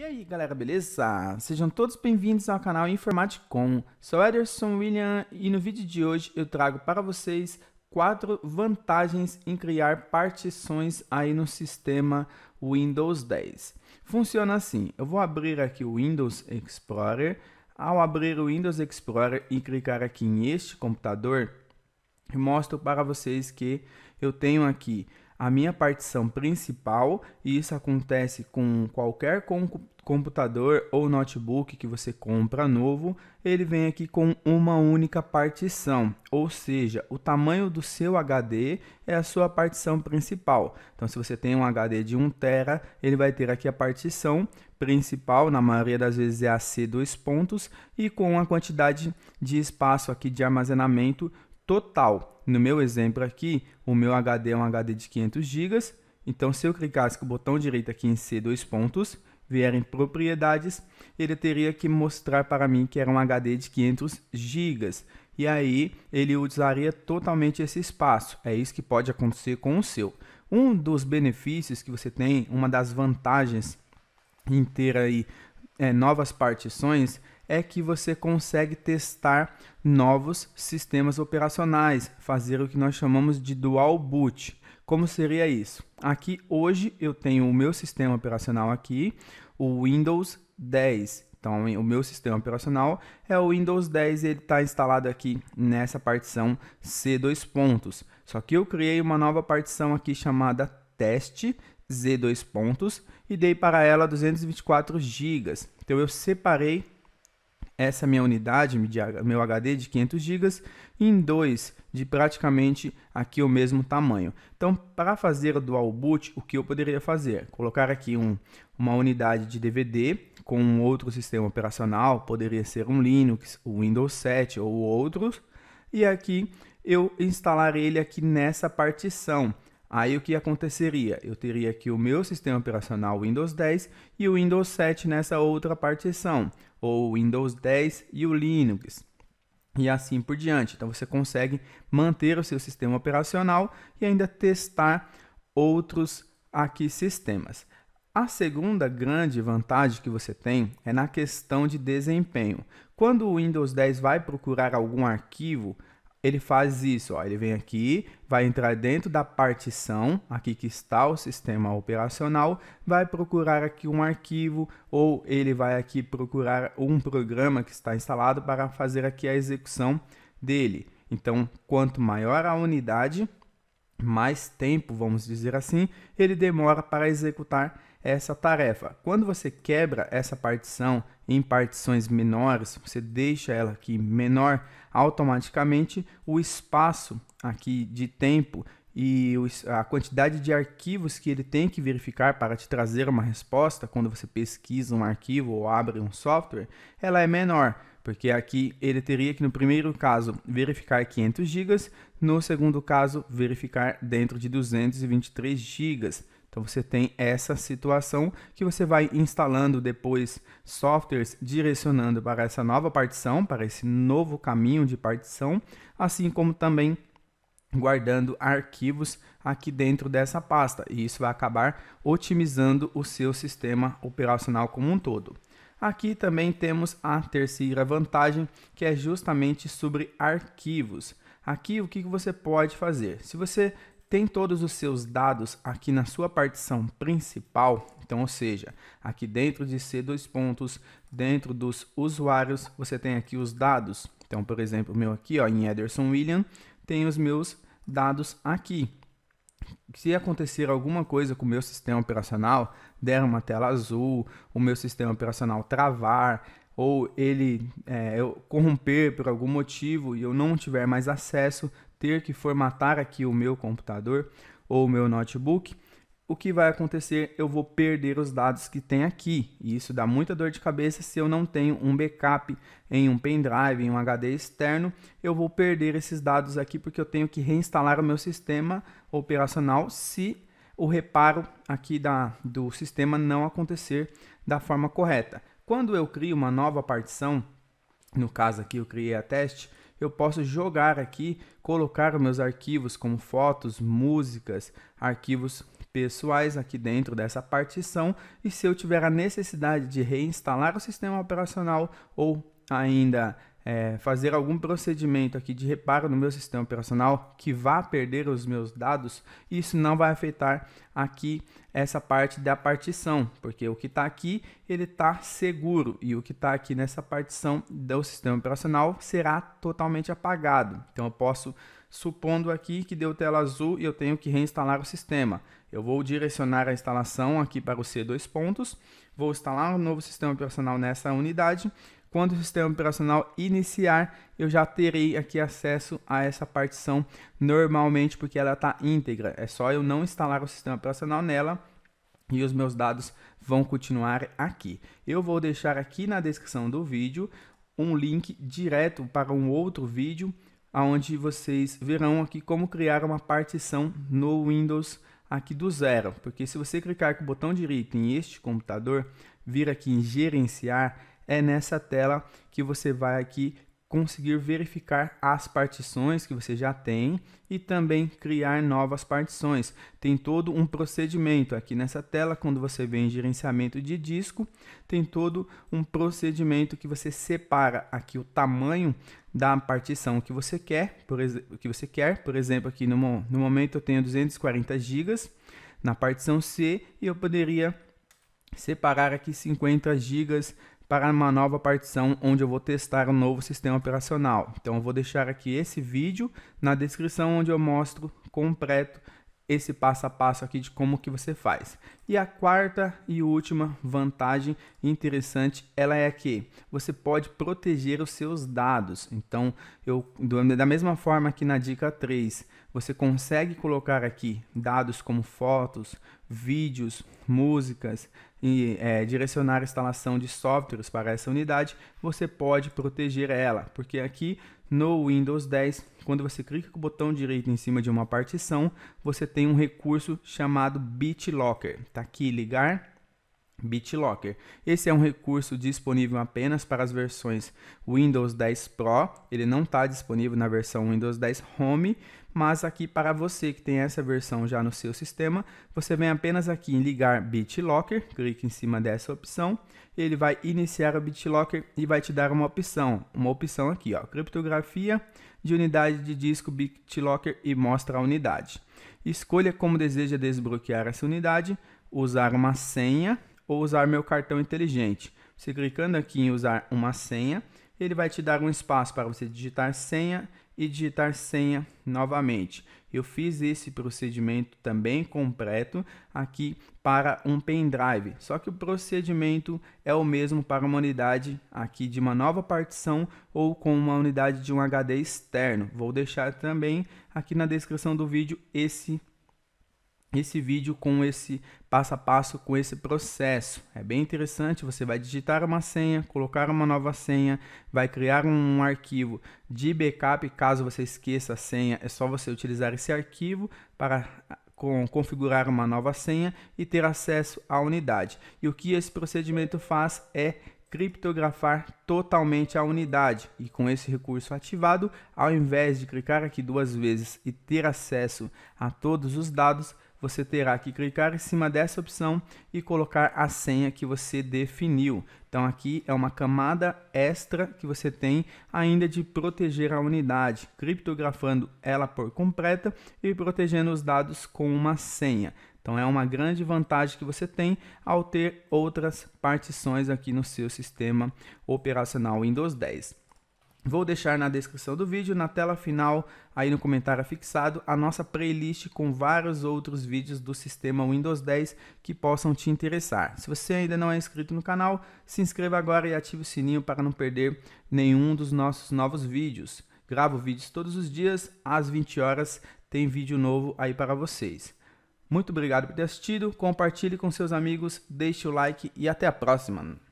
E aí galera, beleza? Sejam todos bem-vindos ao canal Informaticom. Sou Ederson William e no vídeo de hoje eu trago para vocês quatro vantagens em criar partições aí no sistema Windows 10. Funciona assim, eu vou abrir aqui o Windows Explorer. Ao abrir o Windows Explorer e clicar aqui em este computador, mostro para vocês que eu tenho aqui a minha partição principal, e isso acontece com qualquer computador ou notebook que você compra novo, ele vem aqui com uma única partição, ou seja, o tamanho do seu HD é a sua partição principal. Então, se você tem um HD de 1 tera, ele vai ter aqui a partição principal, na maioria das vezes é a C dois pontos, e com a quantidade de espaço aqui de armazenamento total. No meu exemplo aqui, o meu HD é um HD de 500 GB, então se eu clicasse com o botão direito aqui em C dois pontos, vierem propriedades, ele teria que mostrar para mim que era um HD de 500 GB. E aí ele usaria totalmente esse espaço. É isso que pode acontecer com o seu. Um dos benefícios que você tem, uma das vantagens em ter aí é, novas partições é que você consegue testar novos sistemas operacionais, fazer o que nós chamamos de dual boot. Como seria isso? Aqui hoje eu tenho o meu sistema operacional aqui, o Windows 10. Então, o meu sistema operacional é o Windows 10 e ele está instalado aqui nessa partição C2 pontos. Só que eu criei uma nova partição aqui chamada teste Z2 pontos e dei para ela 224 GB. Então, eu separei essa minha unidade, meu HD de 500 GB, em dois de praticamente aqui o mesmo tamanho. Então, para fazer o dual boot, o que eu poderia fazer? Colocar aqui um, uma unidade de DVD com um outro sistema operacional, poderia ser um Linux, o Windows 7 ou outros, e aqui eu instalar ele aqui nessa partição Aí o que aconteceria? Eu teria aqui o meu sistema operacional Windows 10 e o Windows 7 nessa outra partição, ou Windows 10 e o Linux. E assim por diante. Então você consegue manter o seu sistema operacional e ainda testar outros aqui sistemas. A segunda grande vantagem que você tem é na questão de desempenho. Quando o Windows 10 vai procurar algum arquivo, ele faz isso, ó, ele vem aqui, vai entrar dentro da partição, aqui que está o sistema operacional, vai procurar aqui um arquivo ou ele vai aqui procurar um programa que está instalado para fazer aqui a execução dele. Então, quanto maior a unidade, mais tempo, vamos dizer assim, ele demora para executar essa tarefa. Quando você quebra essa partição em partições menores, você deixa ela aqui menor, automaticamente o espaço aqui de tempo e a quantidade de arquivos que ele tem que verificar para te trazer uma resposta quando você pesquisa um arquivo ou abre um software, ela é menor, porque aqui ele teria que no primeiro caso verificar 500 GB, no segundo caso verificar dentro de 223 GB. Então você tem essa situação que você vai instalando depois softwares direcionando para essa nova partição, para esse novo caminho de partição, assim como também guardando arquivos aqui dentro dessa pasta e isso vai acabar otimizando o seu sistema operacional como um todo. Aqui também temos a terceira vantagem, que é justamente sobre arquivos. Aqui o que você pode fazer? Se você tem todos os seus dados aqui na sua partição principal, então, ou seja, aqui dentro de C2 pontos, dentro dos usuários, você tem aqui os dados. Então, por exemplo, meu aqui ó, em Ederson William, tem os meus dados aqui. Se acontecer alguma coisa com o meu sistema operacional, der uma tela azul, o meu sistema operacional travar, ou ele é, corromper por algum motivo e eu não tiver mais acesso, ter que formatar aqui o meu computador ou o meu notebook, o que vai acontecer? Eu vou perder os dados que tem aqui. E isso dá muita dor de cabeça se eu não tenho um backup em um pendrive, em um HD externo. Eu vou perder esses dados aqui porque eu tenho que reinstalar o meu sistema operacional se o reparo aqui da, do sistema não acontecer da forma correta. Quando eu crio uma nova partição, no caso aqui eu criei a teste, eu posso jogar aqui, colocar meus arquivos como fotos, músicas, arquivos pessoais aqui dentro dessa partição e se eu tiver a necessidade de reinstalar o sistema operacional ou ainda é, fazer algum procedimento aqui de reparo no meu sistema operacional que vá perder os meus dados, isso não vai afetar aqui essa parte da partição, porque o que está aqui ele está seguro e o que está aqui nessa partição do sistema operacional será totalmente apagado. Então eu posso supondo aqui que deu tela azul e eu tenho que reinstalar o sistema. Eu vou direcionar a instalação aqui para o C2 pontos, vou instalar um novo sistema operacional nessa unidade quando o sistema operacional iniciar, eu já terei aqui acesso a essa partição normalmente, porque ela está íntegra. É só eu não instalar o sistema operacional nela e os meus dados vão continuar aqui. Eu vou deixar aqui na descrição do vídeo um link direto para um outro vídeo onde vocês verão aqui como criar uma partição no Windows aqui do zero, porque se você clicar com o botão direito em este computador, vir aqui em gerenciar, é nessa tela que você vai aqui conseguir verificar as partições que você já tem e também criar novas partições. Tem todo um procedimento aqui nessa tela, quando você vem em gerenciamento de disco, tem todo um procedimento que você separa aqui o tamanho da partição que você quer, por, que você quer. por exemplo, aqui no, no momento eu tenho 240 GB na partição C e eu poderia separar aqui 50 GB para uma nova partição onde eu vou testar um novo sistema operacional. Então eu vou deixar aqui esse vídeo na descrição onde eu mostro completo esse passo a passo aqui de como que você faz. E a quarta e última vantagem interessante, ela é que você pode proteger os seus dados. Então, eu da mesma forma que na dica 3, você consegue colocar aqui dados como fotos, vídeos, músicas, e é, direcionar a instalação de softwares para essa unidade, você pode proteger ela, porque aqui no Windows 10, quando você clica com o botão direito em cima de uma partição, você tem um recurso chamado BitLocker. Está aqui ligar BitLocker. Esse é um recurso disponível apenas para as versões Windows 10 Pro, ele não está disponível na versão Windows 10 Home mas aqui para você que tem essa versão já no seu sistema, você vem apenas aqui em ligar BitLocker, clica em cima dessa opção, ele vai iniciar o BitLocker e vai te dar uma opção, uma opção aqui, ó, criptografia de unidade de disco BitLocker e mostra a unidade. Escolha como deseja desbloquear essa unidade, usar uma senha ou usar meu cartão inteligente. Você clicando aqui em usar uma senha, ele vai te dar um espaço para você digitar senha e digitar senha novamente. Eu fiz esse procedimento também completo aqui para um pendrive, só que o procedimento é o mesmo para uma unidade aqui de uma nova partição ou com uma unidade de um HD externo. Vou deixar também aqui na descrição do vídeo esse esse vídeo com esse passo a passo com esse processo. É bem interessante, você vai digitar uma senha, colocar uma nova senha, vai criar um arquivo de backup, caso você esqueça a senha, é só você utilizar esse arquivo para ah, configurar uma nova senha e ter acesso à unidade. E o que esse procedimento faz é criptografar totalmente a unidade. E com esse recurso ativado, ao invés de clicar aqui duas vezes e ter acesso a todos os dados, você terá que clicar em cima dessa opção e colocar a senha que você definiu. Então aqui é uma camada extra que você tem ainda de proteger a unidade, criptografando ela por completa e protegendo os dados com uma senha. Então é uma grande vantagem que você tem ao ter outras partições aqui no seu sistema operacional Windows 10. Vou deixar na descrição do vídeo, na tela final, aí no comentário fixado, a nossa playlist com vários outros vídeos do sistema Windows 10 que possam te interessar. Se você ainda não é inscrito no canal, se inscreva agora e ative o sininho para não perder nenhum dos nossos novos vídeos. Gravo vídeos todos os dias, às 20 horas tem vídeo novo aí para vocês. Muito obrigado por ter assistido, compartilhe com seus amigos, deixe o like e até a próxima!